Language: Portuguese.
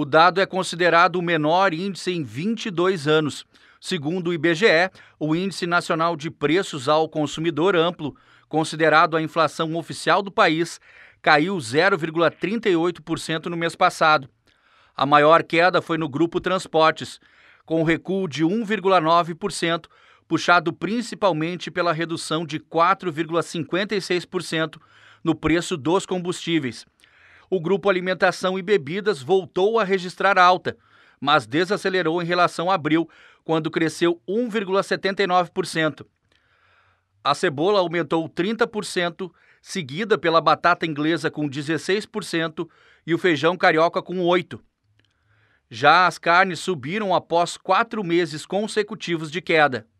O dado é considerado o menor índice em 22 anos. Segundo o IBGE, o Índice Nacional de Preços ao Consumidor Amplo, considerado a inflação oficial do país, caiu 0,38% no mês passado. A maior queda foi no grupo transportes, com recuo de 1,9%, puxado principalmente pela redução de 4,56% no preço dos combustíveis o grupo Alimentação e Bebidas voltou a registrar alta, mas desacelerou em relação a abril, quando cresceu 1,79%. A cebola aumentou 30%, seguida pela batata inglesa com 16% e o feijão carioca com 8%. Já as carnes subiram após quatro meses consecutivos de queda.